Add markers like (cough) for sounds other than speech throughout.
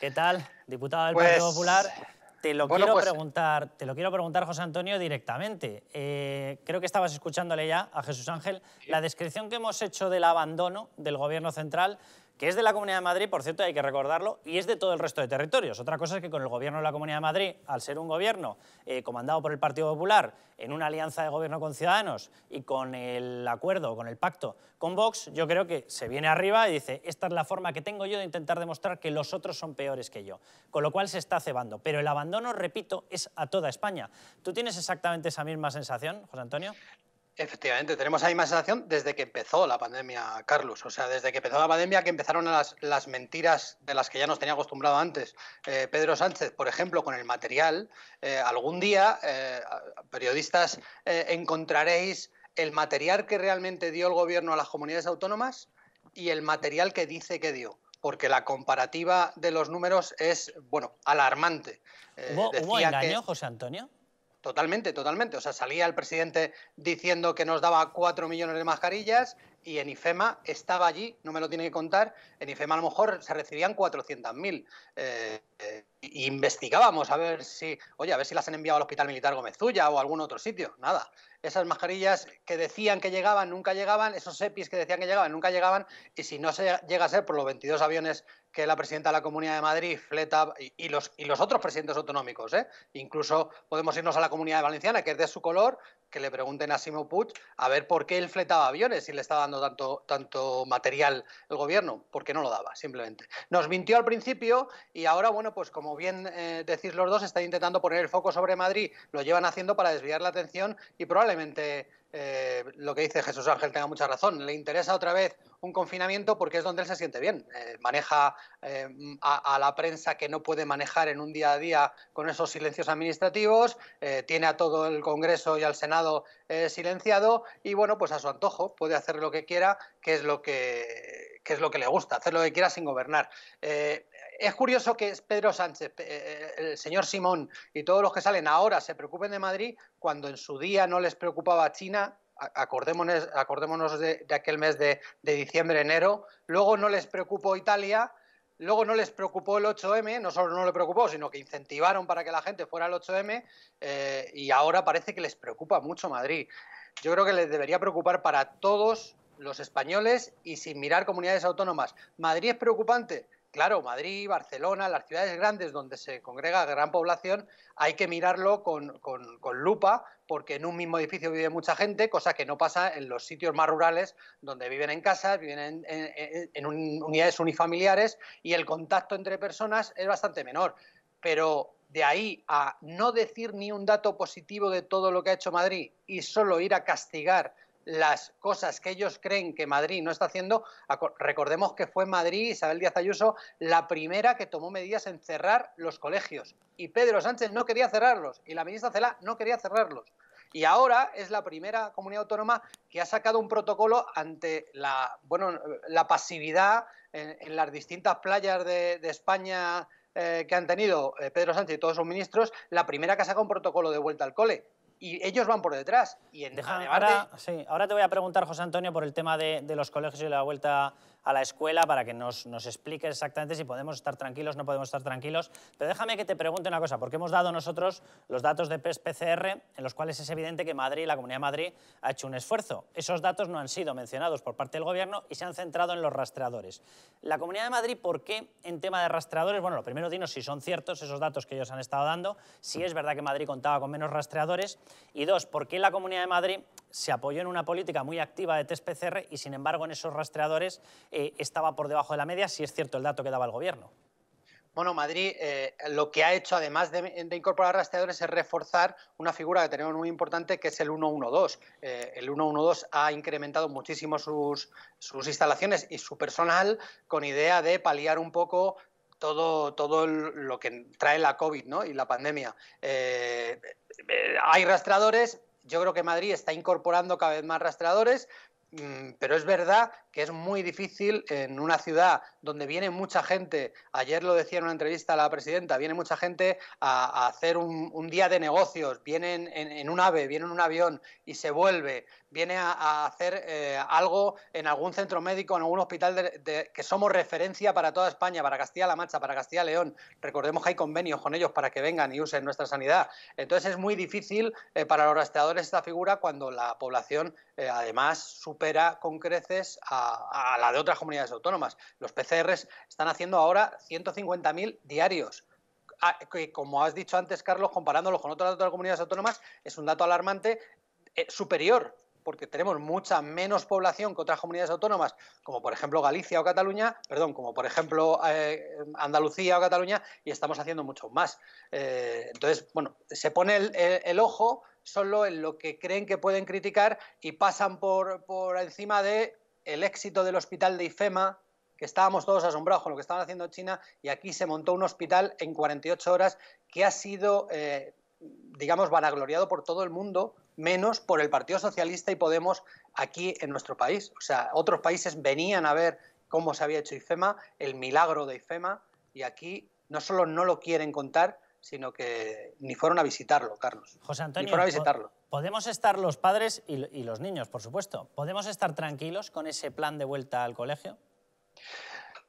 ¿Qué tal, diputado del Partido pues, Popular? Te lo, quiero pues preguntar, te lo quiero preguntar, José Antonio, directamente. Eh, creo que estabas escuchándole ya a Jesús Ángel. La descripción que hemos hecho del abandono del Gobierno Central que es de la Comunidad de Madrid, por cierto, hay que recordarlo, y es de todo el resto de territorios. Otra cosa es que con el gobierno de la Comunidad de Madrid, al ser un gobierno eh, comandado por el Partido Popular, en una alianza de gobierno con Ciudadanos y con el acuerdo, con el pacto con Vox, yo creo que se viene arriba y dice, esta es la forma que tengo yo de intentar demostrar que los otros son peores que yo. Con lo cual se está cebando. Pero el abandono, repito, es a toda España. ¿Tú tienes exactamente esa misma sensación, José Antonio? Efectivamente, tenemos ahí más sensación desde que empezó la pandemia, Carlos. O sea, desde que empezó la pandemia que empezaron las, las mentiras de las que ya nos tenía acostumbrado antes. Eh, Pedro Sánchez, por ejemplo, con el material, eh, algún día, eh, periodistas, encontraréis el material que realmente dio el gobierno a las comunidades autónomas y el material que dice que dio porque la comparativa de los números es, bueno, alarmante. ¿Hubo, engaño, José Antonio? Totalmente, totalmente. O sea, salía el presidente diciendo que nos daba cuatro millones de mascarillas y en IFEMA estaba allí, no me lo tiene que contar, en IFEMA a lo mejor se recibían 400.000. mil. Eh, eh, investigábamos a ver si, oye, a ver si las han enviado al Hospital Militar Gómezulla o a algún otro sitio. Nada. Esas mascarillas que decían que llegaban, nunca llegaban, esos EPIs que decían que llegaban, nunca llegaban, y si no se llega a ser por los 22 aviones que la presidenta de la Comunidad de Madrid, Fleta, y, los, y los otros presidentes autonómicos, ¿eh? incluso podemos irnos a la Comunidad Valenciana, que es de su color, que le pregunten a Simo Puig a ver por qué él fletaba aviones y le estaba dando tanto, tanto material el gobierno, porque no lo daba, simplemente. Nos mintió al principio y ahora, bueno, pues como bien eh, decís los dos, está intentando poner el foco sobre Madrid, lo llevan haciendo para desviar la atención y probablemente eh, lo que dice Jesús Ángel tenga mucha razón. Le interesa otra vez un confinamiento porque es donde él se siente bien. Eh, maneja eh, a, la prensa que no puede manejar en un día a día con esos silencios administrativos, tiene a todo el Congreso y al Senado silenciado y bueno, pues a su antojo puede hacer lo que quiera, que es lo que, es lo que le gusta, hacer lo que quiera sin gobernar es curioso que Pedro Sánchez, eh, el señor Simón y todos los que salen ahora se preocupen de Madrid cuando en su día no les preocupaba China. Acordémonos, acordémonos de, aquel mes de, diciembre, enero. Luego no les preocupó Italia. Luego no les preocupó el 8M, no solo no le preocupó, sino que incentivaron para que la gente fuera al 8M eh, y ahora parece que les preocupa mucho Madrid. Yo creo que les debería preocupar para todos los españoles y sin mirar comunidades autónomas. Madrid es preocupante, claro, Madrid, Barcelona, las ciudades grandes donde se congrega gran población, hay que mirarlo con, lupa, porque en un mismo edificio vive mucha gente, cosa que no pasa en los sitios más rurales, donde viven en casas, viven en, unidades unifamiliares y el contacto entre personas es bastante menor. Pero de ahí a no decir ni un dato positivo de todo lo que ha hecho Madrid y solo ir a castigar las cosas que ellos creen que Madrid no está haciendo. Recordemos que fue Madrid, Isabel Díaz Ayuso, la primera que tomó medidas en cerrar los colegios. Y Pedro Sánchez no quería cerrarlos. Y la ministra Cela no quería cerrarlos. Y ahora es la primera comunidad autónoma que ha sacado un protocolo ante la, bueno, la pasividad en, las distintas playas de, España eh, que han tenido eh, Pedro Sánchez y todos sus ministros. La primera que ha sacado un protocolo de vuelta al cole y ellos van por detrás. Y en ahora, te voy a preguntar, José Antonio, por el tema de, de los colegios y la vuelta a la escuela para que nos, explique exactamente si podemos estar tranquilos, no podemos estar tranquilos. Pero déjame que te pregunte una cosa, porque hemos dado nosotros los datos de PCR en los cuales es evidente que Madrid, la Comunidad de Madrid, ha hecho un esfuerzo. Esos datos no han sido mencionados por parte del Gobierno y se han centrado en los rastreadores. La Comunidad de Madrid, ¿por qué en tema de rastreadores? Bueno, lo primero dinos si son ciertos esos datos que ellos han estado dando, si es verdad que Madrid contaba con menos rastreadores. Y dos, ¿por qué la Comunidad de Madrid se apoyó en una política muy activa de test PCR y sin embargo en esos rastreadores eh, estaba por debajo de la media, si es cierto el dato que daba el gobierno. Bueno, Madrid eh, lo que ha hecho, además de, incorporar rastreadores, es reforzar una figura que tenemos muy importante, que es el 112. Eh, el 112 ha incrementado muchísimo sus, instalaciones y su personal con idea de paliar un poco todo, lo que trae la COVID ¿no? y la pandemia. hay rastreadores, yo creo que Madrid está incorporando cada vez más rastreadores. Mm, pero es verdad que es muy difícil en una ciudad donde viene mucha gente, ayer lo decía en una entrevista la presidenta, viene mucha gente a, hacer un, día de negocios, vienen en, un AVE, viene en un avión y se vuelve, viene a, hacer eh, algo en algún centro médico, en algún hospital de, que somos referencia para toda España, para Castilla-La Mancha, para Castilla-León. Recordemos que hay convenios con ellos para que vengan y usen nuestra sanidad. Entonces es muy difícil eh, para los rastreadores esta figura cuando la población eh, además supera con creces a, la de otras comunidades autónomas. Los PCRs están haciendo ahora 150.000 diarios ah, como has dicho antes, Carlos, comparándolo con otras, otras comunidades autónomas, es un dato alarmante superior porque tenemos mucha menos población que otras comunidades autónomas, como por ejemplo Galicia o Cataluña, perdón, como por ejemplo eh, Andalucía o Cataluña, y estamos haciendo mucho más. Eh, entonces, bueno, se pone el, ojo solo en lo que creen que pueden criticar y pasan por, encima de el éxito del hospital de IFEMA, que estábamos todos asombrados con lo que estaban haciendo China, y aquí se montó un hospital en 48 horas que ha sido, eh, digamos, vanagloriado por todo el mundo menos por el Partido Socialista y Podemos aquí en nuestro país. O sea, otros países venían a ver cómo se había hecho IFEMA, el milagro de IFEMA, y aquí no solo no lo quieren contar, sino que ni fueron a visitarlo, Carlos. José Antonio, ni fueron a visitarlo. Podemos estar los padres y, los niños, por supuesto. ¿Podemos estar tranquilos con ese plan de vuelta al colegio?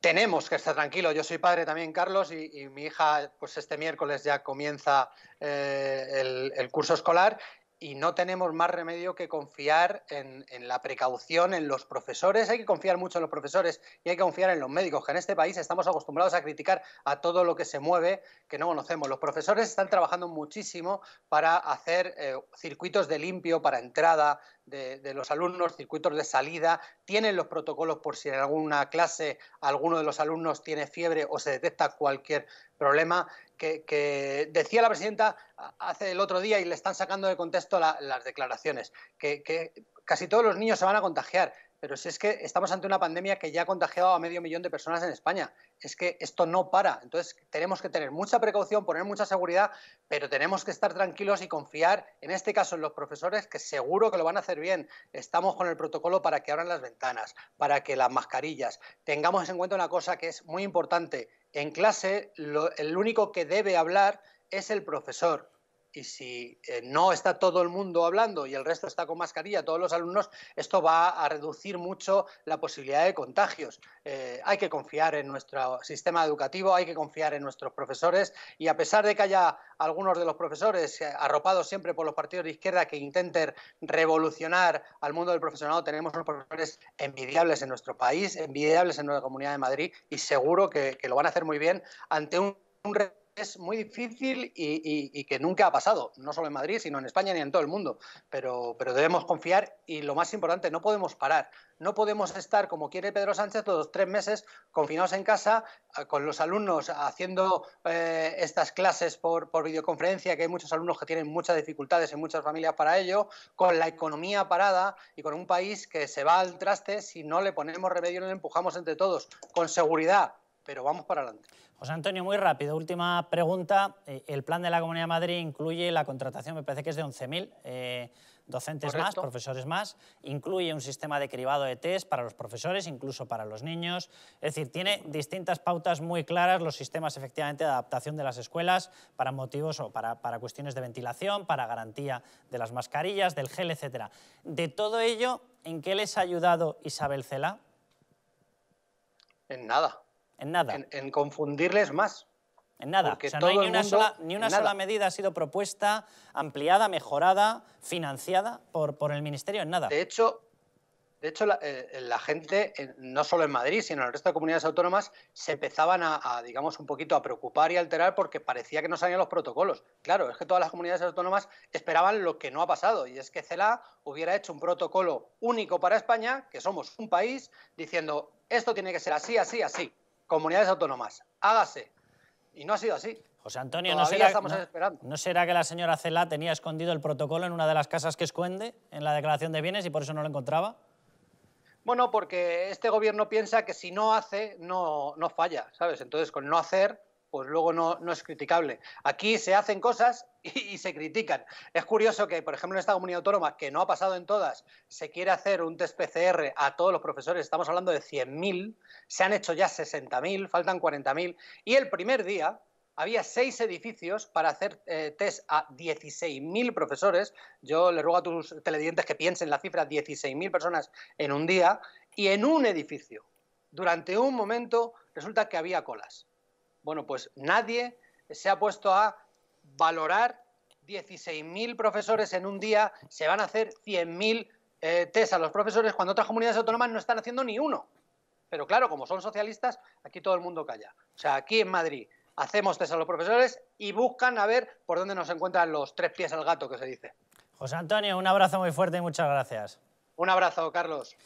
tenemos que estar tranquilos. Yo soy padre también, Carlos, y, mi hija, pues este miércoles ya comienza eh, el, el, curso escolar y no tenemos más remedio que confiar en, en, la precaución, en los profesores. Hay que confiar mucho en los profesores y hay que confiar en los médicos, que en este país estamos acostumbrados a criticar a todo lo que se mueve que no conocemos. Los profesores están trabajando muchísimo para hacer eh, circuitos de limpio para entrada de, los alumnos, circuitos de salida. Tienen los protocolos por si en alguna clase alguno de los alumnos tiene fiebre o se detecta cualquier problema que, decía la presidenta hace el otro día y le están sacando de contexto las declaraciones, que, que, casi todos los niños se van a contagiar, pero si es que estamos ante una pandemia que ya ha contagiado a medio millón de personas en España, es que esto no para, entonces tenemos que tener mucha precaución, poner mucha seguridad, pero tenemos que estar tranquilos y confiar, en este caso, en los profesores, que seguro que lo van a hacer bien. Estamos con el protocolo para que abran las ventanas, para que las mascarillas. Tengamos en cuenta una cosa que es muy importante, en clase, el único que debe hablar es el profesor y si eh, no está todo el mundo hablando y el resto está con mascarilla, todos los alumnos, esto va a reducir mucho la posibilidad de contagios. Eh, hay que confiar en nuestro sistema educativo, hay que confiar en nuestros profesores y a pesar de que haya algunos de los profesores eh, arropados siempre por los partidos de izquierda que intenten revolucionar al mundo del profesorado, tenemos unos profesores envidiables en nuestro país, envidiables en nuestra comunidad de Madrid y seguro que, lo van a hacer muy bien ante un, un es muy difícil y, que nunca ha pasado, no solo en Madrid, sino en España ni en todo el mundo. Pero, debemos confiar y lo más importante, no podemos parar. No podemos estar, como quiere Pedro Sánchez, todos tres meses confinados en casa, con los alumnos haciendo eh, estas clases por, videoconferencia, que hay muchos alumnos que tienen muchas dificultades en muchas familias para ello, con la economía parada y con un país que se va al traste si no le ponemos remedio y le empujamos entre todos, con seguridad, pero vamos para adelante. José Antonio, muy rápido, última pregunta. Eh, el plan de la Comunidad de Madrid incluye la contratación, me parece que es de 11.000 eh, docentes más, profesores más, incluye un sistema de cribado de test para los profesores, incluso para los niños. Es decir, tiene distintas pautas muy claras los sistemas efectivamente de adaptación de las escuelas para motivos o para, para cuestiones de ventilación, para garantía de las mascarillas, del gel, etc. De todo ello, ¿en qué les ha ayudado Isabel Cela? En nada. En nada. En, confundirles más. En nada. Porque ni una, sola, ni una sola, medida ha sido propuesta, ampliada, mejorada, financiada por, por el Ministerio, en nada. De hecho, de hecho la, eh, gente, no solo en Madrid, sino en el resto de comunidades autónomas, se empezaban a, digamos, un poquito a preocupar y alterar porque parecía que no salían los protocolos. Claro, es que todas las comunidades autónomas esperaban lo que no ha pasado, y es que CELA hubiera hecho un protocolo único para España, que somos un país, diciendo, esto tiene que ser así, así, así comunidades autónomas. Hágase. Y no ha sido así. José Antonio, ¿no será, estamos esperando. ¿no será que la señora Cela tenía escondido el protocolo en una de las casas que esconde en la declaración de bienes y por eso no lo encontraba? Bueno, porque este gobierno piensa que si no hace, no, no falla, ¿sabes? Entonces, con no hacer, pues luego no, es criticable. Aquí se hacen cosas (laughs) y, se critican. Es curioso que, por ejemplo, en esta comunidad autónoma, que no ha pasado en todas, se quiere hacer un test PCR a todos los profesores, estamos hablando de 100.000, se han hecho ya 60.000, faltan 40.000, y el primer día, había seis edificios para hacer eh, test a 16.000 profesores. Yo le ruego a tus televidentes que piensen la cifra 16.000 personas en un día y en un edificio. Durante un momento resulta que había colas. Bueno, pues nadie se ha puesto a valorar 16.000 profesores en un día, se van a hacer 100.000 eh, test a los profesores cuando otras comunidades autónomas no están haciendo ni uno. Pero claro, como son socialistas, aquí todo el mundo calla. O sea, aquí en Madrid hacemos test a los profesores y buscan a ver por dónde nos encuentran los tres pies al gato, que se dice. José Antonio, un abrazo muy fuerte y muchas gracias. Un abrazo, Carlos.